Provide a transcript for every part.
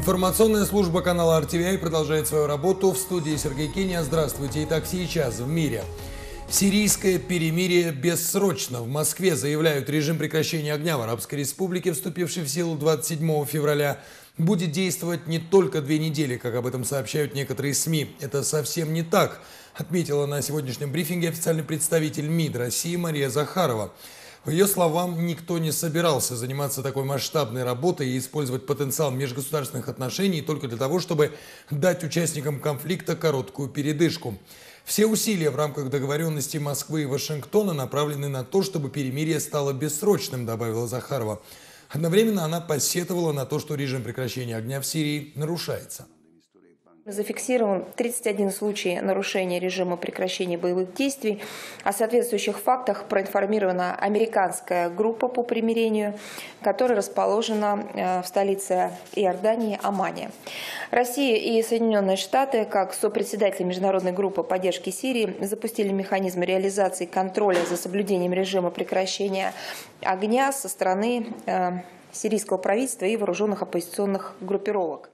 Информационная служба канала RTVI продолжает свою работу. В студии Сергей Кения. Здравствуйте. Итак, сейчас в мире. Сирийское перемирие бессрочно. В Москве заявляют, режим прекращения огня в Арабской Республике, вступивший в силу 27 февраля, будет действовать не только две недели, как об этом сообщают некоторые СМИ. Это совсем не так, отметила на сегодняшнем брифинге официальный представитель МИД России Мария Захарова. По ее словам, никто не собирался заниматься такой масштабной работой и использовать потенциал межгосударственных отношений только для того, чтобы дать участникам конфликта короткую передышку. Все усилия в рамках договоренности Москвы и Вашингтона направлены на то, чтобы перемирие стало бессрочным, добавила Захарова. Одновременно она посетовала на то, что режим прекращения огня в Сирии нарушается. Зафиксирован 31 случай нарушения режима прекращения боевых действий. О соответствующих фактах проинформирована американская группа по примирению, которая расположена э, в столице Иордании Амане. Россия и Соединенные Штаты, как сопредседатели Международной группы поддержки Сирии, запустили механизм реализации контроля за соблюдением режима прекращения огня со стороны э, сирийского правительства и вооруженных оппозиционных группировок.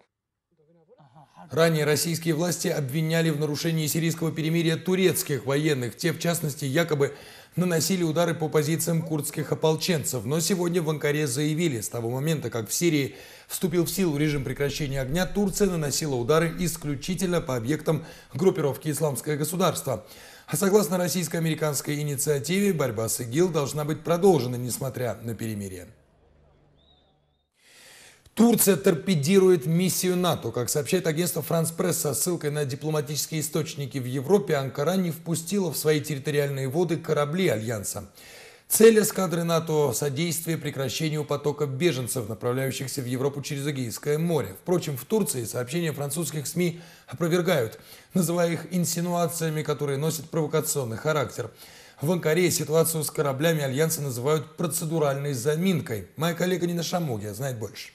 Ранее российские власти обвиняли в нарушении сирийского перемирия турецких военных. Те, в частности, якобы наносили удары по позициям курдских ополченцев. Но сегодня в Анкаре заявили, с того момента, как в Сирии вступил в силу режим прекращения огня, Турция наносила удары исключительно по объектам группировки «Исламское государство». А согласно российско-американской инициативе, борьба с ИГИЛ должна быть продолжена, несмотря на перемирие. Турция торпедирует миссию НАТО. Как сообщает агентство «Франс Пресс» со ссылкой на дипломатические источники в Европе, Анкара не впустила в свои территориальные воды корабли Альянса. Цель эскадры НАТО – содействие прекращению потока беженцев, направляющихся в Европу через Эгейское море. Впрочем, в Турции сообщения французских СМИ опровергают, называя их инсинуациями, которые носят провокационный характер. В Анкаре ситуацию с кораблями Альянса называют процедуральной заминкой. Моя коллега Нина Шамогия знает больше.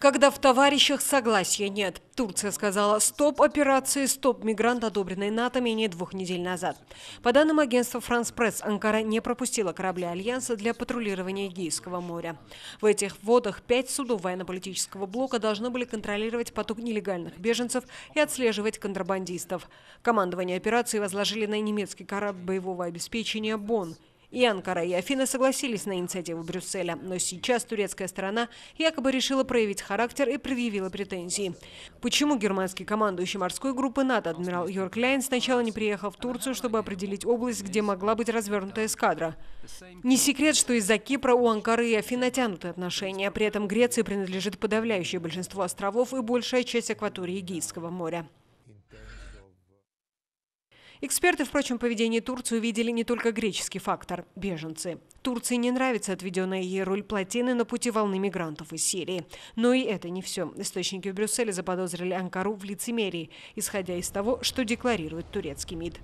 Когда в товарищах согласия нет. Турция сказала «стоп» операции «Стоп мигрант», одобренной НАТО менее двух недель назад. По данным агентства France Пресс», Анкара не пропустила корабли Альянса для патрулирования Эгейского моря. В этих водах пять судов военно-политического блока должны были контролировать поток нелегальных беженцев и отслеживать контрабандистов. Командование операции возложили на немецкий корабль боевого обеспечения «Бонн». И Анкара, и Афина согласились на инициативу Брюсселя, но сейчас турецкая сторона якобы решила проявить характер и предъявила претензии. Почему германский командующий морской группы НАТО адмирал Йорк Ляйн сначала не приехал в Турцию, чтобы определить область, где могла быть развернута эскадра? Не секрет, что из-за Кипра у Анкары и Афин натянуты отношения. При этом Греции принадлежит подавляющее большинство островов и большая часть акватории Эгейского моря. Эксперты, впрочем, поведение Турции увидели не только греческий фактор – беженцы. Турции не нравится отведенная ей роль плотины на пути волны мигрантов из Сирии. Но и это не все. Источники в Брюсселе заподозрили Анкару в лицемерии, исходя из того, что декларирует турецкий МИД.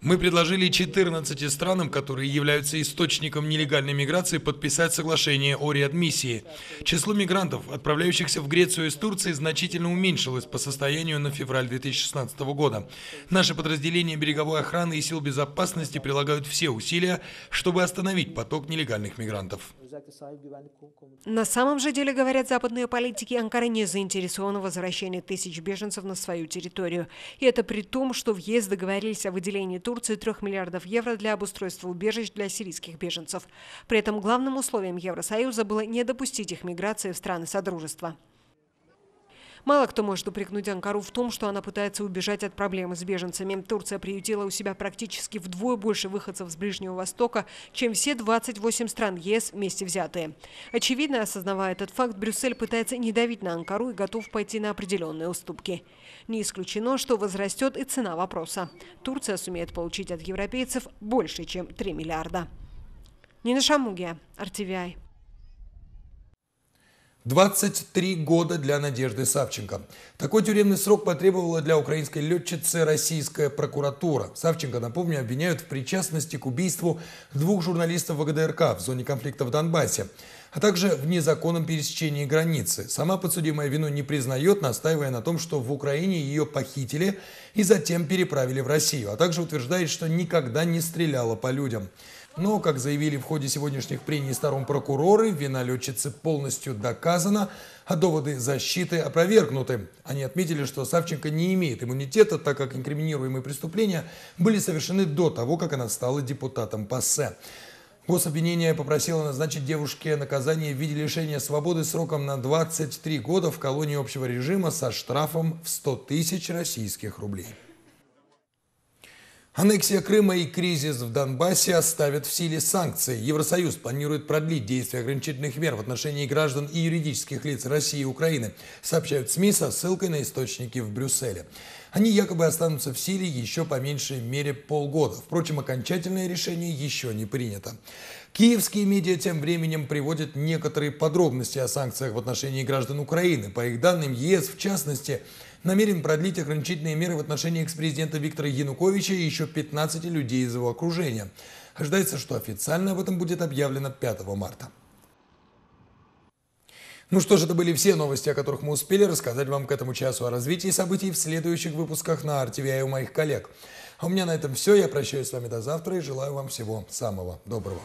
Мы предложили 14 странам, которые являются источником нелегальной миграции, подписать соглашение о реадмиссии. Число мигрантов, отправляющихся в Грецию из Турции, значительно уменьшилось по состоянию на февраль 2016 года. Наши подразделения береговой охраны и сил безопасности прилагают все усилия, чтобы остановить поток нелегальных мигрантов. На самом же деле, говорят западные политики, Анкара не заинтересована в возвращении тысяч беженцев на свою территорию. И это при том, что в ЕС договорились о выделении Турции 3 миллиардов евро для обустройства убежищ для сирийских беженцев. При этом главным условием Евросоюза было не допустить их миграции в страны Содружества. Мало кто может упрекнуть Анкару в том, что она пытается убежать от проблемы с беженцами. Турция приютила у себя практически вдвое больше выходцев с Ближнего Востока, чем все 28 стран ЕС вместе взятые. Очевидно, осознавая этот факт, Брюссель пытается не давить на Анкару и готов пойти на определенные уступки. Не исключено, что возрастет и цена вопроса. Турция сумеет получить от европейцев больше, чем 3 миллиарда. Нина Шамугия, RTVI. 23 года для Надежды Савченко. Такой тюремный срок потребовала для украинской летчицы российская прокуратура. Савченко, напомню, обвиняют в причастности к убийству двух журналистов ВГДРК в зоне конфликта в Донбассе а также в незаконном пересечении границы. Сама подсудимая вину не признает, настаивая на том, что в Украине ее похитили и затем переправили в Россию, а также утверждает, что никогда не стреляла по людям. Но, как заявили в ходе сегодняшних прений старом прокуроры, вина летчицы полностью доказана, а доводы защиты опровергнуты. Они отметили, что Савченко не имеет иммунитета, так как инкриминируемые преступления были совершены до того, как она стала депутатом ПАСЕ. Гособвинение попросило назначить девушке наказание в виде лишения свободы сроком на 23 года в колонии общего режима со штрафом в 100 тысяч российских рублей. Аннексия Крыма и кризис в Донбассе оставят в силе санкции. Евросоюз планирует продлить действие ограничительных мер в отношении граждан и юридических лиц России и Украины, сообщают СМИ со ссылкой на источники в Брюсселе. Они якобы останутся в силе еще по меньшей мере полгода. Впрочем, окончательное решение еще не принято. Киевские медиа тем временем приводят некоторые подробности о санкциях в отношении граждан Украины. По их данным, ЕС, в частности, намерен продлить ограничительные меры в отношении экс-президента Виктора Януковича и еще 15 людей из его окружения. Ожидается, что официально об этом будет объявлено 5 марта. Ну что ж, это были все новости, о которых мы успели рассказать вам к этому часу о развитии событий в следующих выпусках на RTV и у моих коллег. А у меня на этом все. Я прощаюсь с вами до завтра и желаю вам всего самого доброго.